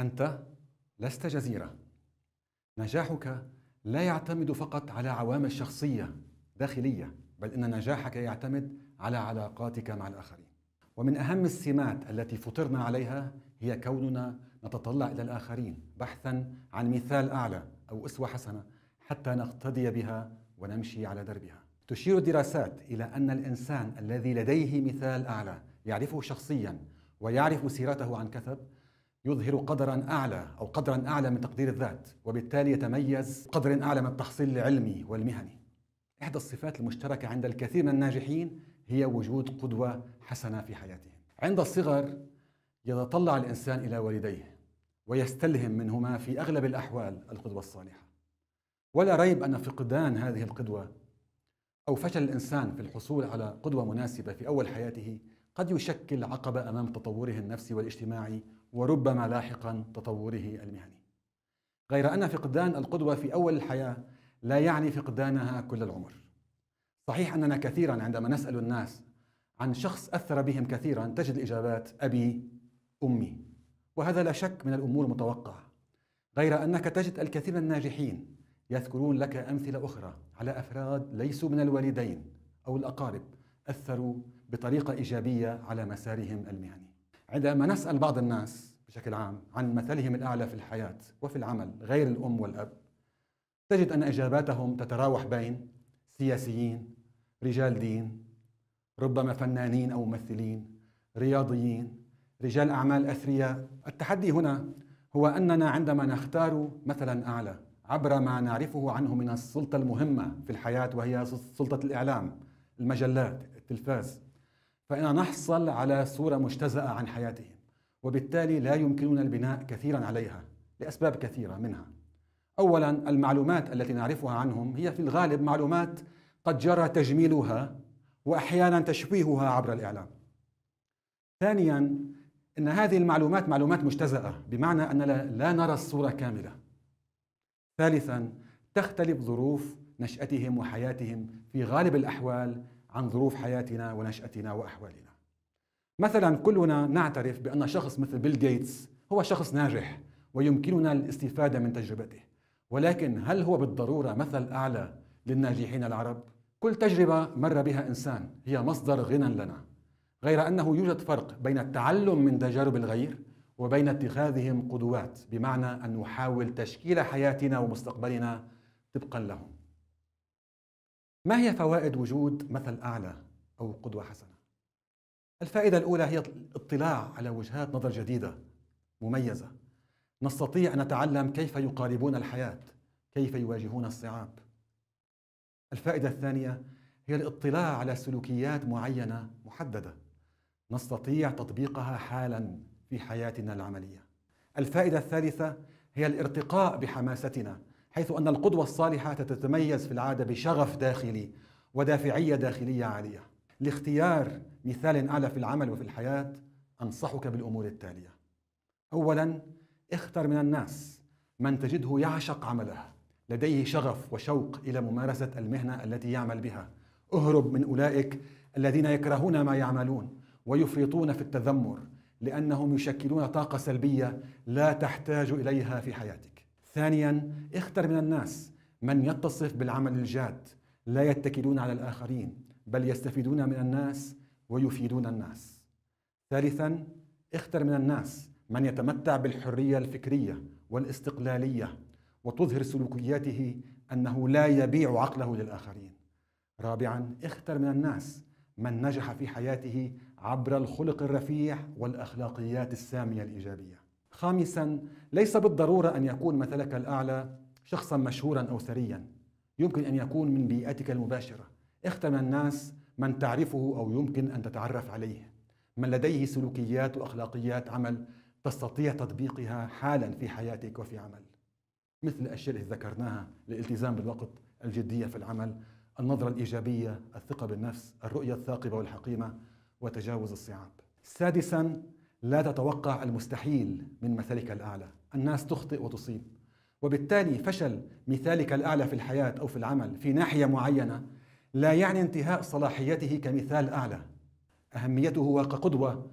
انت لست جزيره نجاحك لا يعتمد فقط على عوامل شخصيه داخليه بل ان نجاحك يعتمد على علاقاتك مع الاخرين ومن اهم السمات التي فطرنا عليها هي كوننا نتطلع الى الاخرين بحثا عن مثال اعلى او اسوه حسنه حتى نقتدي بها ونمشي على دربها تشير الدراسات الى ان الانسان الذي لديه مثال اعلى يعرفه شخصيا ويعرف سيرته عن كثب يظهر قدرا اعلى او قدرا اعلى من تقدير الذات وبالتالي يتميز قدر اعلى من التحصيل العلمي والمهني احدى الصفات المشتركه عند الكثير من الناجحين هي وجود قدوه حسنه في حياتهم عند الصغر يتطلع الانسان الى والديه ويستلهم منهما في اغلب الاحوال القدوه الصالحه ولا ريب ان فقدان هذه القدوه او فشل الانسان في الحصول على قدوه مناسبه في اول حياته قد يشكل عقبه امام تطوره النفسي والاجتماعي وربما لاحقا تطوره المهني غير أن فقدان القدوة في أول الحياة لا يعني فقدانها كل العمر صحيح أننا كثيرا عندما نسأل الناس عن شخص أثر بهم كثيرا تجد الإجابات أبي أمي وهذا لا شك من الأمور المتوقعة غير أنك تجد الكثير من الناجحين يذكرون لك أمثلة أخرى على أفراد ليسوا من الوالدين أو الأقارب أثروا بطريقة إيجابية على مسارهم المهني عندما نسأل بعض الناس بشكل عام عن مثلهم الأعلى في الحياة وفي العمل غير الأم والأب تجد أن إجاباتهم تتراوح بين سياسيين رجال دين ربما فنانين أو ممثلين رياضيين رجال أعمال أثرياء التحدي هنا هو أننا عندما نختار مثلا أعلى عبر ما نعرفه عنه من السلطة المهمة في الحياة وهي سلطة الإعلام المجلات التلفاز فإننا نحصل على صورة مجتزأة عن حياتهم وبالتالي لا يمكننا البناء كثيرا عليها لأسباب كثيرة منها أولا المعلومات التي نعرفها عنهم هي في الغالب معلومات قد جرى تجميلها وأحيانا تشويهها عبر الإعلام ثانيا أن هذه المعلومات معلومات مجتزأة بمعنى أننا لا نرى الصورة كاملة ثالثا تختلف ظروف نشأتهم وحياتهم في غالب الأحوال عن ظروف حياتنا ونشأتنا وأحوالنا مثلا كلنا نعترف بأن شخص مثل بيل جيتس هو شخص ناجح ويمكننا الاستفادة من تجربته ولكن هل هو بالضرورة مثل أعلى للناجحين العرب؟ كل تجربة مر بها إنسان هي مصدر غنى لنا غير أنه يوجد فرق بين التعلم من تجارب الغير وبين اتخاذهم قدوات بمعنى أن نحاول تشكيل حياتنا ومستقبلنا طبقا لهم ما هي فوائد وجود مثل أعلى أو قدوة حسنة؟ الفائدة الأولى هي الاطلاع على وجهات نظر جديدة مميزة نستطيع أن نتعلم كيف يقاربون الحياة كيف يواجهون الصعاب الفائدة الثانية هي الاطلاع على سلوكيات معينة محددة نستطيع تطبيقها حالا في حياتنا العملية الفائدة الثالثة هي الارتقاء بحماستنا حيث أن القدوة الصالحة تتميز في العادة بشغف داخلي ودافعية داخلية عالية لاختيار مثال أعلى في العمل وفي الحياة أنصحك بالأمور التالية أولا اختر من الناس من تجده يعشق عمله لديه شغف وشوق إلى ممارسة المهنة التي يعمل بها اهرب من أولئك الذين يكرهون ما يعملون ويفرطون في التذمر لأنهم يشكلون طاقة سلبية لا تحتاج إليها في حياتك ثانيا اختر من الناس من يتصف بالعمل الجاد لا يتكلون على الآخرين بل يستفيدون من الناس ويفيدون الناس ثالثا اختر من الناس من يتمتع بالحرية الفكرية والاستقلالية وتظهر سلوكياته أنه لا يبيع عقله للآخرين رابعا اختر من الناس من نجح في حياته عبر الخلق الرفيع والأخلاقيات السامية الإيجابية خامسا ليس بالضروره ان يكون مثلك الاعلى شخصا مشهورا او ثريا يمكن ان يكون من بيئتك المباشره اختر من الناس من تعرفه او يمكن ان تتعرف عليه من لديه سلوكيات واخلاقيات عمل تستطيع تطبيقها حالا في حياتك وفي عمل مثل الاشياء التي ذكرناها الالتزام بالوقت الجديه في العمل النظره الايجابيه الثقه بالنفس الرؤيه الثاقبه والحقيمة وتجاوز الصعاب سادسا لا تتوقع المستحيل من مثلك الأعلى الناس تخطئ وتصيب وبالتالي فشل مثالك الأعلى في الحياة أو في العمل في ناحية معينة لا يعني انتهاء صلاحيته كمثال أعلى أهميته وكقدوه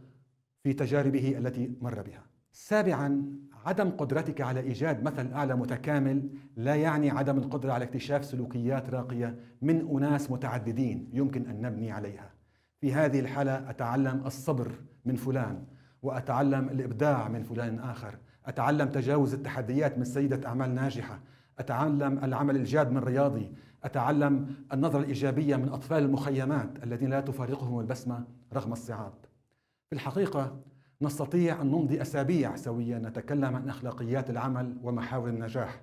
في تجاربه التي مر بها سابعا عدم قدرتك على إيجاد مثل أعلى متكامل لا يعني عدم القدرة على اكتشاف سلوكيات راقية من أناس متعددين يمكن أن نبني عليها في هذه الحالة أتعلم الصبر من فلان وأتعلم الإبداع من فلان آخر أتعلم تجاوز التحديات من سيدة أعمال ناجحة أتعلم العمل الجاد من رياضي أتعلم النظرة الإيجابية من أطفال المخيمات الذين لا تفارقهم البسمة رغم الصعاب في الحقيقة نستطيع أن نمضي أسابيع سويا نتكلم عن أخلاقيات العمل ومحاور النجاح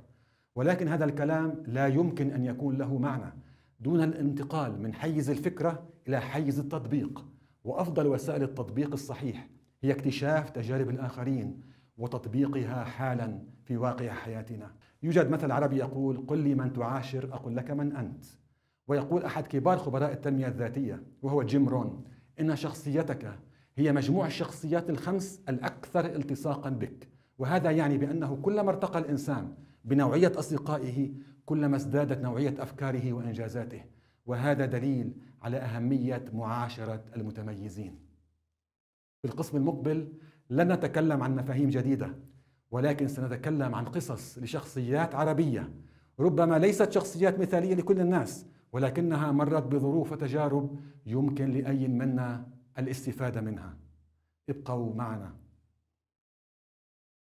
ولكن هذا الكلام لا يمكن أن يكون له معنى دون الانتقال من حيز الفكرة إلى حيز التطبيق وأفضل وسائل التطبيق الصحيح هي اكتشاف تجارب الآخرين وتطبيقها حالا في واقع حياتنا يوجد مثل عربي يقول قل لي من تعاشر أقول لك من أنت ويقول أحد كبار خبراء التنمية الذاتية وهو جيم رون إن شخصيتك هي مجموع الشخصيات الخمس الأكثر التصاقا بك وهذا يعني بأنه كلما ارتقى الإنسان بنوعية أصدقائه كلما ازدادت نوعية أفكاره وإنجازاته وهذا دليل على أهمية معاشرة المتميزين في القسم المقبل لن نتكلم عن مفاهيم جديدة ولكن سنتكلم عن قصص لشخصيات عربية ربما ليست شخصيات مثالية لكل الناس ولكنها مرت بظروف وتجارب يمكن لأي منا الاستفادة منها ابقوا معنا